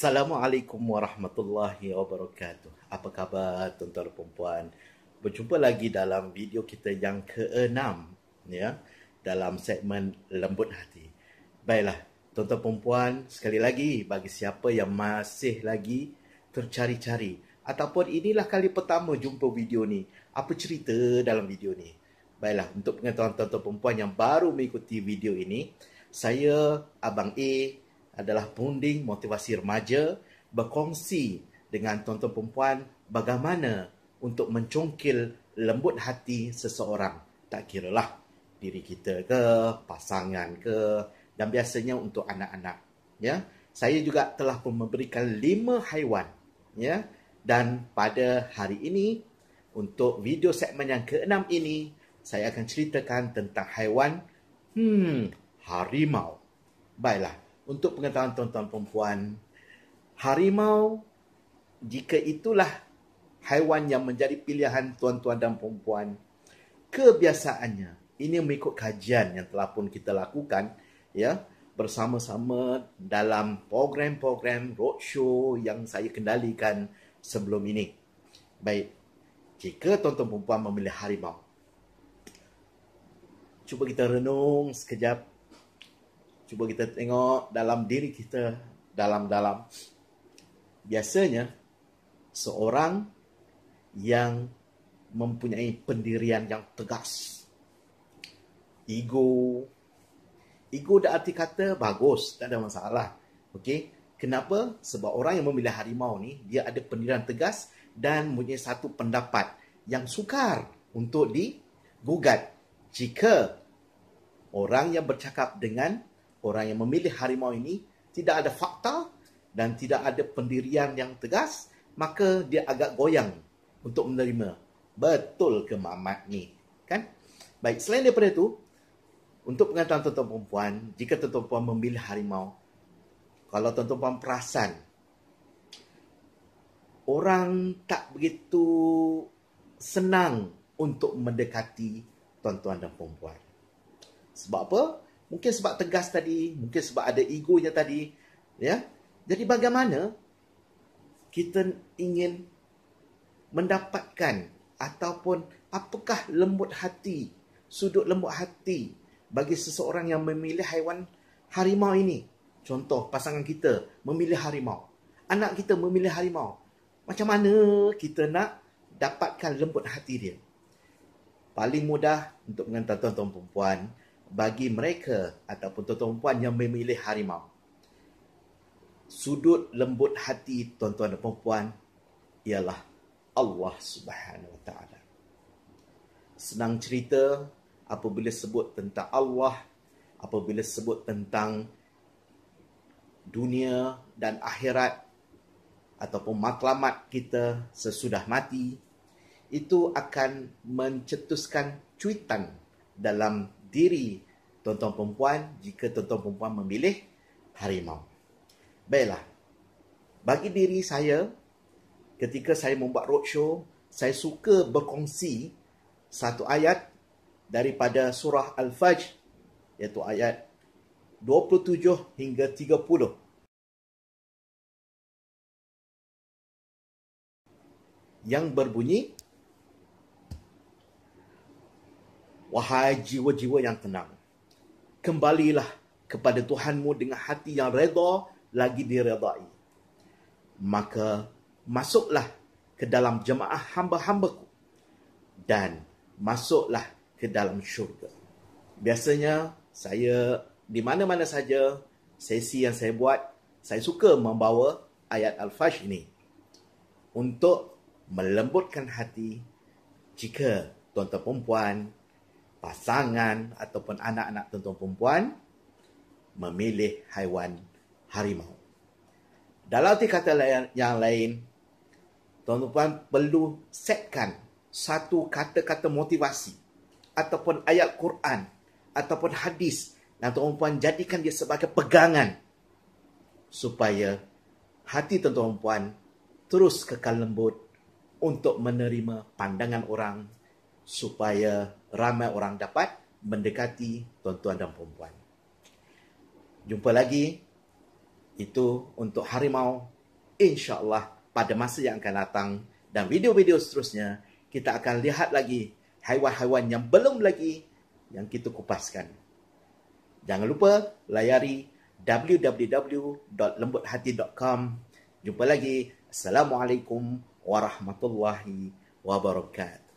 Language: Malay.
Assalamualaikum warahmatullahi wabarakatuh. Apa khabar tuan-tuan dan puan Berjumpa lagi dalam video kita yang ke keenam ya dalam segmen lembut hati. Baiklah, tuan-tuan dan puan sekali lagi bagi siapa yang masih lagi tercari-cari ataupun inilah kali pertama jumpa video ni, apa cerita dalam video ni? Baiklah, untuk pengetahuan tuan-tuan dan puan yang baru mengikuti video ini, saya Abang A adalah punding motivasi remaja berkongsi dengan tuan-tuan perempuan bagaimana untuk mencongkil lembut hati seseorang. Tak kira lah diri kita ke, pasangan ke dan biasanya untuk anak-anak. Ya, Saya juga telah memberikan lima haiwan. Ya, Dan pada hari ini, untuk video segmen yang keenam ini, saya akan ceritakan tentang haiwan hmm, harimau. Baiklah, untuk pengetahuan tuan-tuan perempuan, harimau jika itulah haiwan yang menjadi pilihan tuan-tuan dan perempuan, kebiasaannya ini mengikut kajian yang telah pun kita lakukan ya bersama-sama dalam program-program roadshow yang saya kendalikan sebelum ini. Baik, jika tuan-tuan perempuan memilih harimau, cuba kita renung sekejap cuba kita tengok dalam diri kita dalam-dalam. Biasanya seorang yang mempunyai pendirian yang tegas. Ego. Ego dah arti kata bagus, tak ada masalah. okay Kenapa? Sebab orang yang memilih harimau ni, dia ada pendirian tegas dan punya satu pendapat yang sukar untuk digugat. Jika orang yang bercakap dengan orang yang memilih harimau ini tidak ada fakta dan tidak ada pendirian yang tegas, maka dia agak goyang untuk menerima. Betul ke mamat ni? Kan? Baik, selain daripada itu, untuk pengetahuan tuan-tuan perempuan, jika tuan-tuan perempuan memilih harimau, kalau tuan-tuan perempuan perasan, orang tak begitu senang untuk mendekati tuan-tuan dan perempuan. Sebab apa? mungkin sebab tegas tadi, mungkin sebab ada egonya tadi, ya. Jadi bagaimana kita ingin mendapatkan ataupun apakah lembut hati, sudut lembut hati bagi seseorang yang memilih haiwan harimau ini? Contoh pasangan kita memilih harimau, anak kita memilih harimau. Macam mana kita nak dapatkan lembut hati dia? Paling mudah untuk mengantar tuan-tuan perempuan, bagi mereka ataupun tuan-tuan puan yang memilih harimau. Sudut lembut hati tuan-tuan dan puan ialah Allah Subhanahu Wa Taala. Senang cerita apabila sebut tentang Allah, apabila sebut tentang dunia dan akhirat ataupun maklamat kita sesudah mati itu akan mencetuskan cuitan dalam diri tuan-tuan perempuan jika tuan-tuan perempuan memilih harimau. Baiklah. Bagi diri saya, ketika saya membuat roadshow, saya suka berkongsi satu ayat daripada surah Al-Fajr iaitu ayat 27 hingga 30 yang berbunyi Wahai jiwa-jiwa yang tenang, kembalilah kepada Tuhanmu dengan hati yang reda lagi diredai. Maka masuklah ke dalam jemaah hamba-hambaku dan masuklah ke dalam syurga. Biasanya saya di mana-mana saja sesi yang saya buat, saya suka membawa ayat Al-Fajr ini untuk melembutkan hati jika tuan-tuan perempuan pasangan ataupun anak-anak tuan-tuan perempuan memilih haiwan harimau. Dalam arti kata yang lain, tuan-tuan perempuan perlu setkan satu kata-kata motivasi ataupun ayat Quran ataupun hadis yang tuan-tuan perempuan jadikan dia sebagai pegangan supaya hati tuan-tuan perempuan terus kekal lembut untuk menerima pandangan orang supaya ramai orang dapat mendekati tuan-tuan dan perempuan. Jumpa lagi. Itu untuk harimau. InsyaAllah pada masa yang akan datang dan video-video seterusnya, kita akan lihat lagi haiwan-haiwan yang belum lagi yang kita kupaskan. Jangan lupa layari www.lembuthati.com. Jumpa lagi. Assalamualaikum warahmatullahi wabarakatuh.